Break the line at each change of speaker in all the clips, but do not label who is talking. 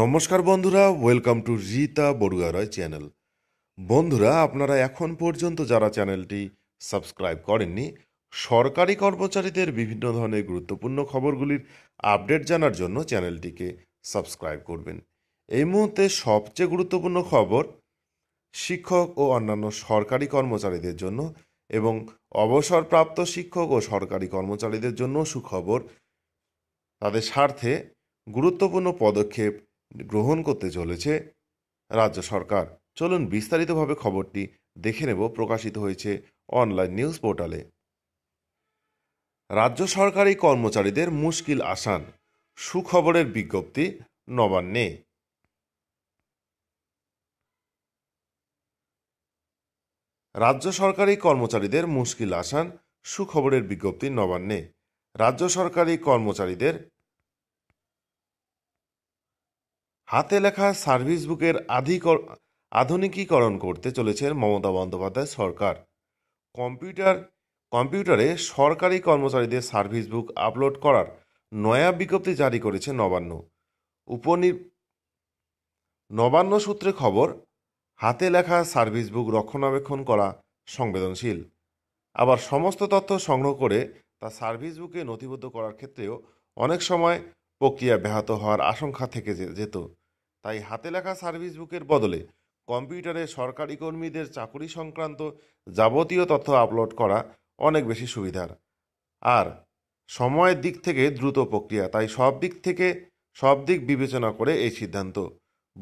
নমস্কার বন্ধুরা welcome to Rita Barua Roy channel বন্ধুরা আপনারা এখন পর্যন্ত যারা চ্যানেলটি সাবস্ক্রাইব করেননি সরকারি কর্মচারীদের বিভিন্ন ধরনের গুরুত্বপূর্ণ খবরগুলির আপডেট জানার জন্য চ্যানেলটিকে সাবস্ক্রাইব করবেন এই মুহূর্তে সবচেয়ে গুরুত্বপূর্ণ খবর শিক্ষক ও অন্যান্য সরকারি কর্মচারীদের জন্য এবং অবসরপ্রাপ্ত শিক্ষক ও সরকারি কর্মচারীদের জন্য সুখবর তাদের স্বার্থে গুরুত্বপূর্ণ পদক্ষেপ গ্রহণ করতে চলেছে রাজ্য সরকার চলুন বিস্তারিতভাবে খবরটি দেখে নেব প্রকাশিত হয়েছে অনলাইন নিউজ পোর্টালে রাজ্য সরকারি কর্মচারীদের মুশকিল আসান সুখবরের বিজ্ঞপ্তি নবান্নে রাজ্য সরকারি কর্মচারীদের মুশকিল আসান সুখবরের বিজ্ঞপ্তি নবান্নে রাজ্য সরকারি কর্মচারীদের হাতে লেখা সার্ভিস বুকের আধিক আধুনিকীকরণ করতে চলেছেন মমতা বন্দ্যোপাধ্যায় সরকার কম্পিউটার কম্পিউটারে সরকারি কর্মচারীদের সার্ভিস বুক আপলোড করার নয়া বিজ্ঞপ্তি জারি করেছে নবান্ন উপনি নবান্ন সূত্রে খবর হাতে লেখা সার্ভিস বুক রক্ষণাবেক্ষণ করা সংবেদনশীল আবার সমস্ত তথ্য সংগ্রহ করে তা সার্ভিস বুকে নথিবদ্ধ করার ক্ষেত্রেও অনেক সময় প্রক্রিয়া ব্যাহত হওয়ার আশঙ্কা থেকে যেত তাই হাতে লেখা সার্ভিস বুকের বদলে কম্পিউটারে সরকারি কর্মীদের চাকুরি সংক্রান্ত যাবতীয় তথ্য আপলোড করা অনেক বেশি সুবিধার আর সময়ের দিক থেকে দ্রুত প্রক্রিয়া তাই সব দিক থেকে সব দিক বিবেচনা করে এই সিদ্ধান্ত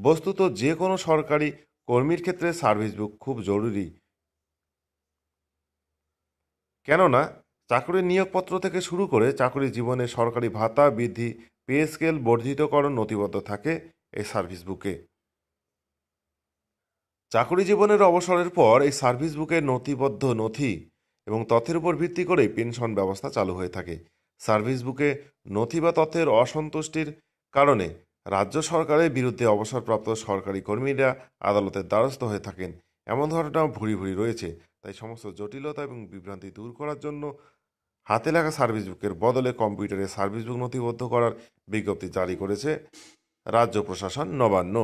বস্তুত যে কোনো সরকারি কর্মীর ক্ষেত্রে সার্ভিস বুক খুব জরুরি কেননা চাকরির নিয়োগপত্র থেকে শুরু করে চাকরি জীবনে সরকারি ভাতা বৃদ্ধি পে স্কেল বর্ধিতকরণ নথিবদ্ধ থাকে এই সার্ভিস বুকে চাকরি জীবনের অবসরের পর এই সার্ভিস বুকে নথিবদ্ধ নথি এবং তথ্যের উপর ভিত্তি করেই পেনশন ব্যবস্থা চালু হয়ে থাকে সার্ভিস বুকে নথি বা তথ্যের অসন্তুষ্টির কারণে রাজ্য সরকারের বিরুদ্ধে অবসরপ্রাপ্ত সরকারি কর্মীরা আদালতের দ্বারস্থ হয়ে থাকেন এমন ধরনের ভুরি ভুরি রয়েছে তাই সমস্ত জটিলতা এবং বিভ্রান্তি দূর করার জন্য হাতে লেখা সার্ভিস বুকের বদলে কম্পিউটারে সার্ভিস বুক নথিবদ্ধ করার বিজ্ঞপ্তি জারি করেছে রাজ্য প্রশাসন নবান্ন